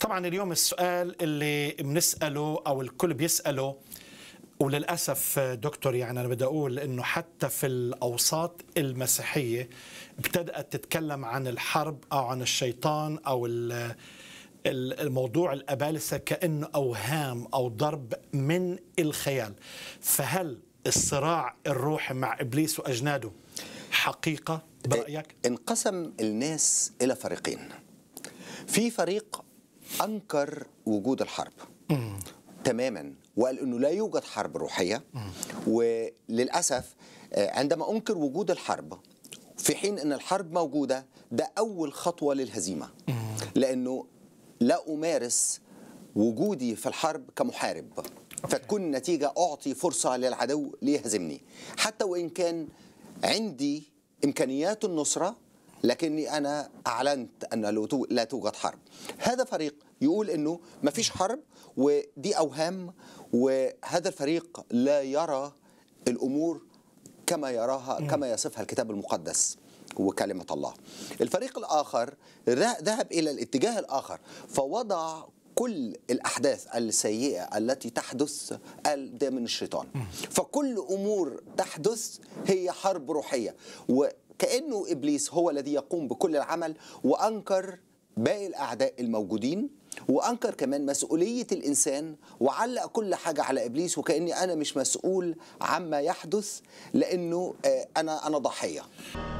طبعا اليوم السؤال اللي بنساله او الكل بيساله وللاسف دكتور يعني انا بدي اقول انه حتى في الاوساط المسيحيه ابتدات تتكلم عن الحرب او عن الشيطان او الموضوع الابالسه كانه اوهام او ضرب من الخيال فهل الصراع الروحي مع ابليس واجناده حقيقه إيه، برايك انقسم الناس الى فريقين في فريق انكر وجود الحرب تماما وقال انه لا يوجد حرب روحيه وللاسف آه، عندما انكر وجود الحرب في حين ان الحرب موجوده ده اول خطوه للهزيمه لانه لا امارس وجودي في الحرب كمحارب فتكون النتيجه اعطي فرصه للعدو ليهزمني حتى وان كان عندي امكانيات النصره لكني أنا أعلنت أن لا توجد حرب هذا فريق يقول أنه ما فيش حرب ودي أوهام وهذا الفريق لا يرى الأمور كما يراها كما يصفها الكتاب المقدس وكلمة الله الفريق الآخر ذهب إلى الاتجاه الآخر فوضع كل الأحداث السيئة التي تحدث قال ده من الشيطان فكل أمور تحدث هي حرب روحية كأنه إبليس هو الذي يقوم بكل العمل وأنكر باقي الأعداء الموجودين وأنكر كمان مسؤولية الإنسان وعلق كل حاجة على إبليس وكأني أنا مش مسؤول عما يحدث لأنه آه، أنا أنا ضحية